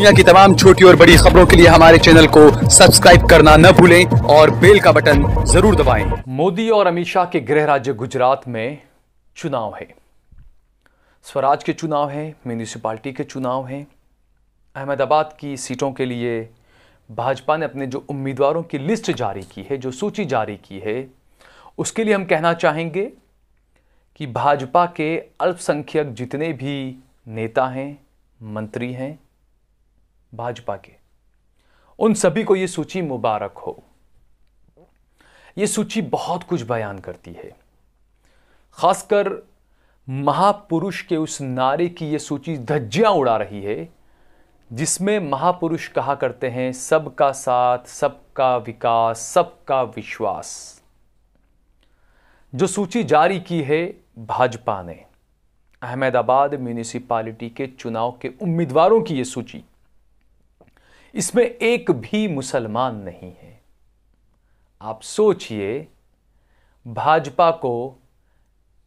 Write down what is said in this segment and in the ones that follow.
दुनिया की तमाम छोटी और बड़ी खबरों के लिए हमारे चैनल को सब्सक्राइब करना न भूलें और बेल का बटन जरूर दबाएं। मोदी और अमित शाह के गृह राज्य गुजरात में चुनाव है स्वराज के चुनाव हैं म्यूनिसपालिटी के चुनाव हैं अहमदाबाद की सीटों के लिए भाजपा ने अपने जो उम्मीदवारों की लिस्ट जारी की है जो सूची जारी की है उसके लिए हम कहना चाहेंगे कि भाजपा के अल्पसंख्यक जितने भी नेता हैं मंत्री हैं भाजपा के उन सभी को यह सूची मुबारक हो यह सूची बहुत कुछ बयान करती है खासकर महापुरुष के उस नारे की यह सूची धज्जियां उड़ा रही है जिसमें महापुरुष कहा करते हैं सबका साथ सबका विकास सबका विश्वास जो सूची जारी की है भाजपा ने अहमदाबाद म्यूनिसिपालिटी के चुनाव के उम्मीदवारों की यह सूची इसमें एक भी मुसलमान नहीं है आप सोचिए भाजपा को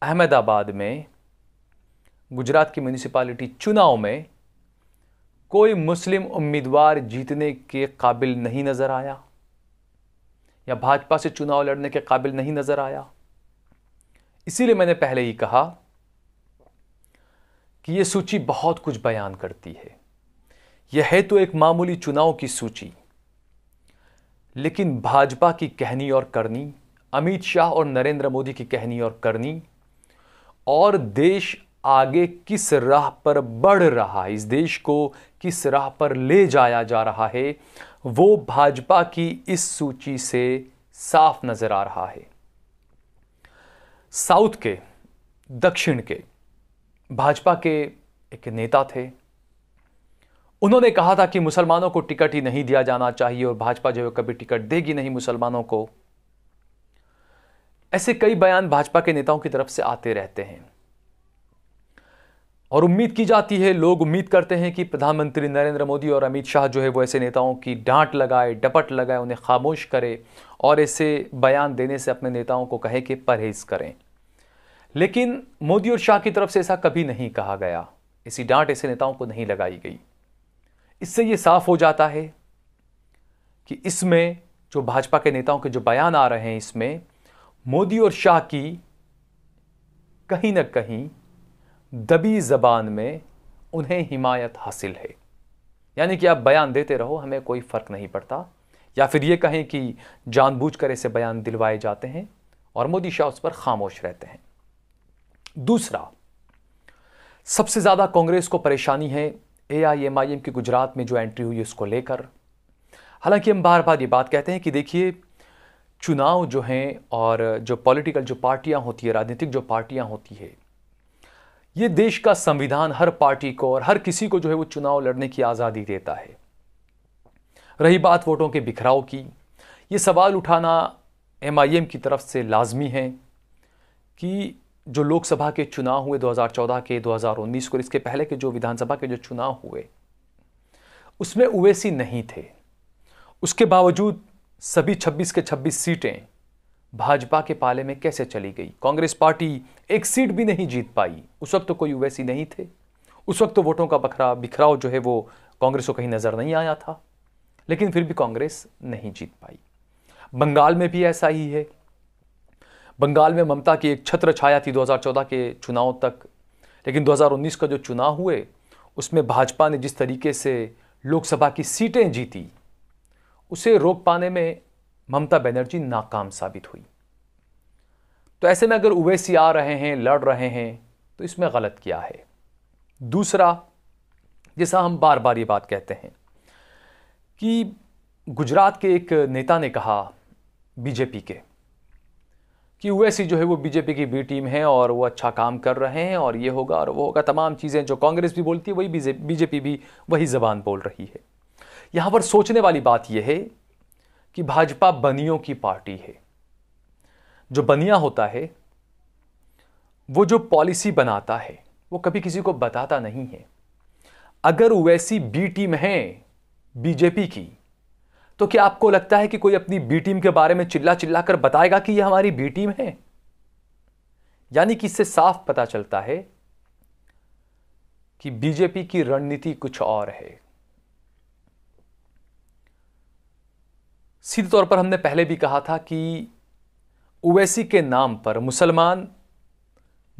अहमदाबाद में गुजरात की म्यूनिसिपालिटी चुनाव में कोई मुस्लिम उम्मीदवार जीतने के काबिल नहीं नज़र आया या भाजपा से चुनाव लड़ने के काबिल नहीं नज़र आया इसीलिए मैंने पहले ही कहा कि ये सूची बहुत कुछ बयान करती है यह है तो एक मामूली चुनाव की सूची लेकिन भाजपा की कहनी और करनी अमित शाह और नरेंद्र मोदी की कहनी और करनी और देश आगे किस राह पर बढ़ रहा है इस देश को किस राह पर ले जाया जा रहा है वो भाजपा की इस सूची से साफ नज़र आ रहा है साउथ के दक्षिण के भाजपा के एक नेता थे उन्होंने कहा था कि मुसलमानों को टिकट ही नहीं दिया जाना चाहिए और भाजपा जो है कभी टिकट देगी नहीं मुसलमानों को ऐसे कई बयान भाजपा के नेताओं की तरफ से आते रहते हैं और उम्मीद की जाती है लोग उम्मीद करते हैं कि प्रधानमंत्री नरेंद्र मोदी और अमित शाह जो है वो ऐसे नेताओं की डांट लगाए डपट लगाए उन्हें खामोश करे और ऐसे बयान देने से अपने नेताओं को कहे कि परहेज करें लेकिन मोदी और शाह की तरफ से ऐसा कभी नहीं कहा गया ऐसी डांट ऐसे नेताओं को नहीं लगाई गई इससे ये साफ हो जाता है कि इसमें जो भाजपा के नेताओं के जो बयान आ रहे हैं इसमें मोदी और शाह की कहीं ना कहीं दबी जबान में उन्हें हिमायत हासिल है यानी कि आप बयान देते रहो हमें कोई फ़र्क नहीं पड़ता या फिर ये कहें कि जानबूझकर ऐसे बयान दिलवाए जाते हैं और मोदी शाह उस पर खामोश रहते हैं दूसरा सबसे ज़्यादा कांग्रेस को परेशानी है ए आई आई एम एम की गुजरात में जो एंट्री हुई उसको लेकर हालांकि हम बार बार ये बात कहते हैं कि देखिए चुनाव जो हैं और जो पॉलिटिकल जो पार्टियां होती है राजनीतिक जो पार्टियां होती है ये देश का संविधान हर पार्टी को और हर किसी को जो है वो चुनाव लड़ने की आज़ादी देता है रही बात वोटों के बिखराव की ये सवाल उठाना एम की तरफ से लाजमी है कि जो लोकसभा के चुनाव हुए 2014 के 2019 को इसके पहले के जो विधानसभा के जो चुनाव हुए उसमें ओवैसी नहीं थे उसके बावजूद सभी 26 के 26 सीटें भाजपा के पाले में कैसे चली गई कांग्रेस पार्टी एक सीट भी नहीं जीत पाई उस वक्त तो कोई ओवैसी नहीं थे उस वक्त तो वोटों का बखरा बिखराव जो है वो कांग्रेस को कहीं नज़र नहीं आया था लेकिन फिर भी कांग्रेस नहीं जीत पाई बंगाल में भी ऐसा ही है बंगाल में ममता की एक छत्र छाया थी 2014 के चुनाव तक लेकिन 2019 का जो चुनाव हुए उसमें भाजपा ने जिस तरीके से लोकसभा की सीटें जीती उसे रोक पाने में ममता बनर्जी नाकाम साबित हुई तो ऐसे में अगर उवैसी आ रहे हैं लड़ रहे हैं तो इसमें गलत किया है दूसरा जैसा हम बार बार ये बात कहते हैं कि गुजरात के एक नेता ने कहा बीजेपी के कि ओवैसी जो है वो बीजेपी की बी टीम है और वो अच्छा काम कर रहे हैं और ये होगा और वो होगा तमाम चीज़ें जो कांग्रेस भी बोलती है वही बीजेपी भी वही जबान बोल रही है यहाँ पर सोचने वाली बात यह है कि भाजपा बनियों की पार्टी है जो बनिया होता है वो जो पॉलिसी बनाता है वो कभी किसी को बताता नहीं है अगर वैसी बी टीम है बीजेपी की तो क्या आपको लगता है कि कोई अपनी बी टीम के बारे में चिल्ला चिल्ला कर बताएगा कि यह हमारी बी टीम है यानी कि इससे साफ पता चलता है कि बीजेपी की रणनीति कुछ और है सीधे तौर पर हमने पहले भी कहा था कि ओवैसी के नाम पर मुसलमान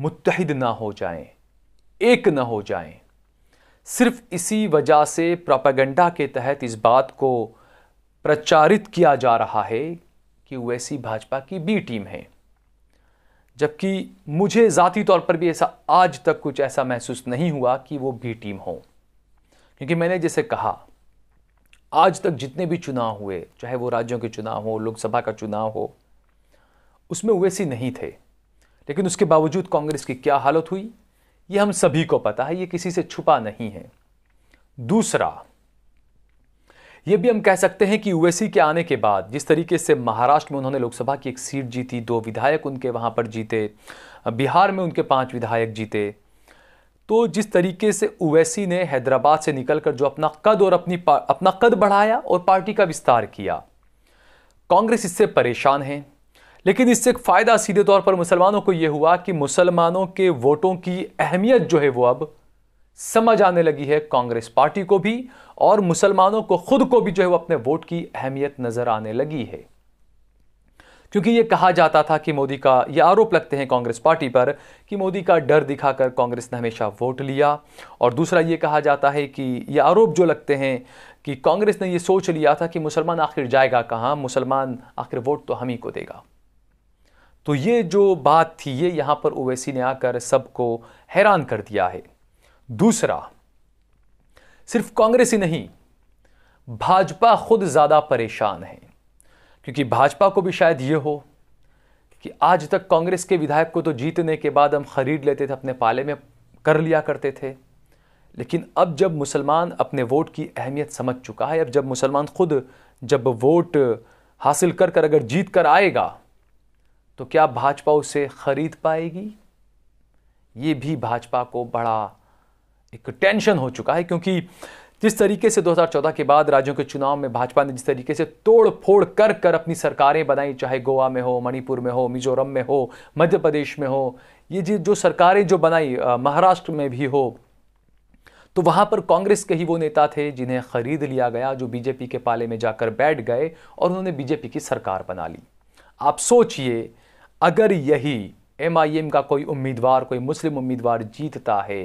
मुतहिद ना हो जाएं, एक ना हो जाएं। सिर्फ इसी वजह से प्रोपेगेंडा के तहत इस बात को प्रचारित किया जा रहा है कि वैसी भाजपा की बी टीम है जबकि मुझे ज़ाती तौर पर भी ऐसा आज तक कुछ ऐसा महसूस नहीं हुआ कि वो बी टीम हो क्योंकि मैंने जैसे कहा आज तक जितने भी चुनाव हुए चाहे वो राज्यों के चुनाव हो लोकसभा का चुनाव हो उसमें वैसी नहीं थे लेकिन उसके बावजूद कांग्रेस की क्या हालत हुई ये हम सभी को पता है ये किसी से छुपा नहीं है दूसरा ये भी हम कह सकते हैं कि यूएसई के आने के बाद जिस तरीके से महाराष्ट्र में उन्होंने लोकसभा की एक सीट जीती दो विधायक उनके वहाँ पर जीते बिहार में उनके पाँच विधायक जीते तो जिस तरीके से ओवैसी ने हैदराबाद से निकलकर जो अपना कद और अपनी अपना कद बढ़ाया और पार्टी का विस्तार किया कांग्रेस इससे परेशान है लेकिन इससे एक फ़ायदा सीधे तौर पर मुसलमानों को ये हुआ कि मुसलमानों के वोटों की अहमियत जो है वो अब समझ आने लगी है कांग्रेस पार्टी को भी और मुसलमानों को खुद को भी जो है वो अपने वोट की अहमियत नजर आने लगी है क्योंकि ये कहा जाता था कि मोदी का ये आरोप लगते हैं कांग्रेस पार्टी पर कि मोदी का डर दिखाकर कांग्रेस ने हमेशा वोट लिया और दूसरा ये कहा जाता है कि ये आरोप जो लगते हैं कि कांग्रेस ने ये सोच लिया था कि मुसलमान आखिर जाएगा कहाँ मुसलमान आखिर वोट तो हम ही को देगा तो ये जो बात थी ये यहाँ पर ओवैसी ने आकर सबको हैरान कर दिया है दूसरा सिर्फ कांग्रेस ही नहीं भाजपा खुद ज़्यादा परेशान है क्योंकि भाजपा को भी शायद यह हो कि आज तक कांग्रेस के विधायक को तो जीतने के बाद हम खरीद लेते थे अपने पाले में कर लिया करते थे लेकिन अब जब मुसलमान अपने वोट की अहमियत समझ चुका है अब जब मुसलमान खुद जब वोट हासिल कर कर अगर जीत कर आएगा तो क्या भाजपा उसे खरीद पाएगी ये भी भाजपा को बड़ा एक टेंशन हो चुका है क्योंकि जिस तरीके से 2014 के बाद राज्यों के चुनाव में भाजपा ने जिस तरीके से तोड़ फोड़ कर कर अपनी सरकारें बनाई चाहे गोवा में हो मणिपुर में हो मिजोरम में हो मध्य प्रदेश में हो ये जी जो सरकारें जो बनाई महाराष्ट्र में भी हो तो वहां पर कांग्रेस के ही वो नेता थे जिन्हें खरीद लिया गया जो बीजेपी के पाले में जाकर बैठ गए और उन्होंने बीजेपी की सरकार बना ली आप सोचिए अगर यही एमआईएम का कोई उम्मीदवार कोई मुस्लिम उम्मीदवार जीतता है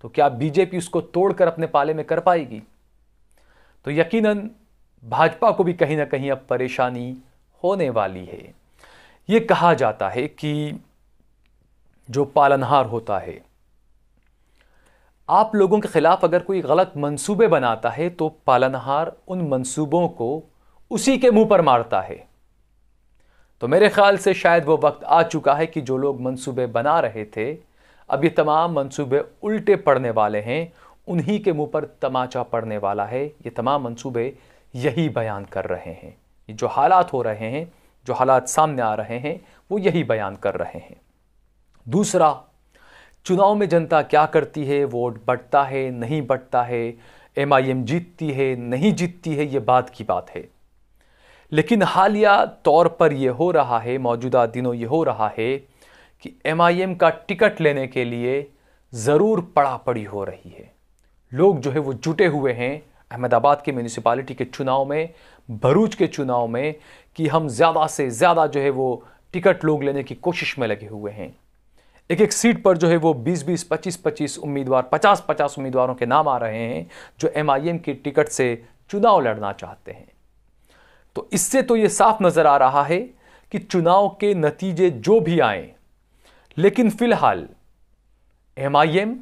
तो क्या बीजेपी उसको तोड़कर अपने पाले में कर पाएगी तो यकीनन भाजपा को भी कहीं ना कहीं अब परेशानी होने वाली है ये कहा जाता है कि जो पालनहार होता है आप लोगों के खिलाफ अगर कोई गलत मंसूबे बनाता है तो पालनहार उन मंसूबों को उसी के मुंह पर मारता है तो मेरे ख्याल से शायद वो वक्त आ चुका है कि जो लोग मंसूबे बना रहे थे अब ये तमाम मंसूबे उल्टे पड़ने वाले हैं उन्हीं के मुंह पर तमाचा पड़ने वाला है ये तमाम मंसूबे यही बयान कर रहे हैं जो हालात हो रहे हैं जो हालात सामने आ रहे हैं वो यही बयान कर रहे हैं दूसरा चुनाव में जनता क्या करती है वोट बढ़ता है नहीं बढ़ता है एम जीतती है नहीं जीतती है ये बात की बात है लेकिन हालिया तौर पर यह हो रहा है मौजूदा दिनों ये हो रहा है कि एम का टिकट लेने के लिए ज़रूर पड़ा पड़ी हो रही है लोग जो है वो जुटे हुए हैं अहमदाबाद के म्यूनिसपालिटी के चुनाव में भरूच के चुनाव में कि हम ज़्यादा से ज़्यादा जो है वो टिकट लोग लेने की कोशिश में लगे हुए हैं एक एक सीट पर जो है वो 20 20 25 25 उम्मीदवार 50 50 उम्मीदवारों के नाम आ रहे हैं जो एम की टिकट से चुनाव लड़ना चाहते हैं तो इससे तो ये साफ नज़र आ रहा है कि चुनाव के नतीजे जो भी आएँ लेकिन फिलहाल एमआईएम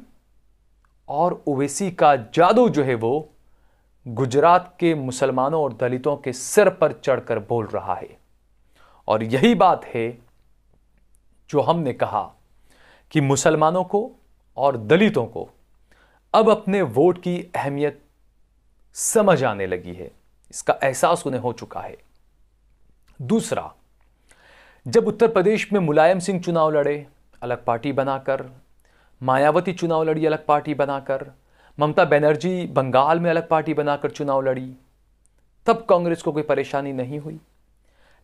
और ओवैसी का जादू जो है वो गुजरात के मुसलमानों और दलितों के सिर पर चढ़कर बोल रहा है और यही बात है जो हमने कहा कि मुसलमानों को और दलितों को अब अपने वोट की अहमियत समझ आने लगी है इसका एहसास उन्हें हो चुका है दूसरा जब उत्तर प्रदेश में मुलायम सिंह चुनाव लड़े अलग पार्टी बनाकर मायावती चुनाव लड़ी अलग पार्टी बनाकर ममता बनर्जी बंगाल में अलग पार्टी बनाकर चुनाव लड़ी तब कांग्रेस को कोई परेशानी नहीं हुई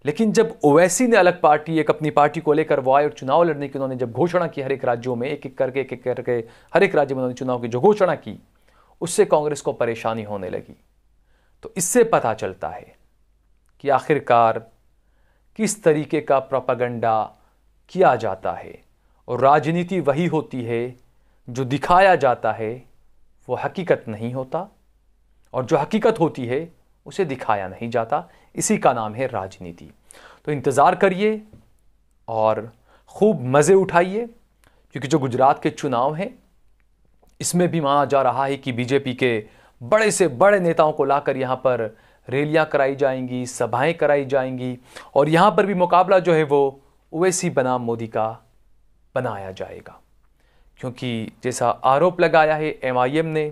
लेकिन जब ओवैसी ने अलग पार्टी एक अपनी पार्टी को लेकर वो आए और चुनाव लड़ने की उन्होंने जब घोषणा की हर एक राज्यों में एक एक करके एक एक करके हर एक राज्य में उन्होंने चुनाव की जो घोषणा की उससे कांग्रेस को परेशानी होने लगी तो इससे पता चलता है कि आखिरकार किस तरीके का प्रोपागंडा किया जाता है और राजनीति वही होती है जो दिखाया जाता है वो हकीकत नहीं होता और जो हकीकत होती है उसे दिखाया नहीं जाता इसी का नाम है राजनीति तो इंतज़ार करिए और खूब मज़े उठाइए क्योंकि जो गुजरात के चुनाव हैं इसमें भी माना जा रहा है कि बीजेपी के बड़े से बड़े नेताओं को लाकर यहाँ पर रैलियाँ कराई जाएंगी सभाएं कराई जाएंगी और यहाँ पर भी मुकाबला जो है वो ओवैसी बनाम मोदी का बनाया जाएगा क्योंकि जैसा आरोप लगाया है एमआईएम ने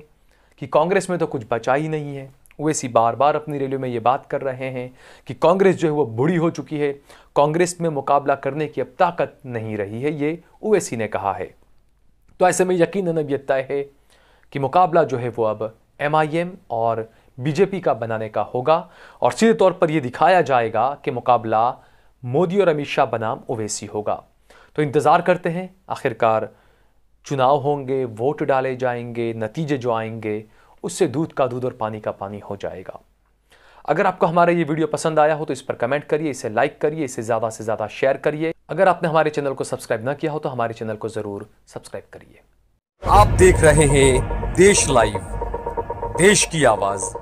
कि कांग्रेस में तो कुछ बचा ही नहीं है ओवैसी बार बार अपनी रैलियों में ये बात कर रहे हैं कि कांग्रेस जो है वो बूढ़ी हो चुकी है कांग्रेस में मुकाबला करने की अब ताकत नहीं रही है ये ओवैसी ने कहा है तो ऐसे में यकीन अब यह तय है कि मुकाबला जो है वो अब एम और बीजेपी का बनाने का होगा और सीधे तौर पर यह दिखाया जाएगा कि मुकाबला मोदी और अमित शाह बनाम ओवैसी होगा तो इंतज़ार करते हैं आखिरकार चुनाव होंगे वोट डाले जाएंगे नतीजे जो आएंगे उससे दूध का दूध और पानी का पानी हो जाएगा अगर आपको हमारा ये वीडियो पसंद आया हो तो इस पर कमेंट करिए इसे लाइक करिए इसे ज़्यादा से ज़्यादा शेयर करिए अगर आपने हमारे चैनल को सब्सक्राइब ना किया हो तो हमारे चैनल को ज़रूर सब्सक्राइब करिए आप देख रहे हैं देश लाइव देश की आवाज़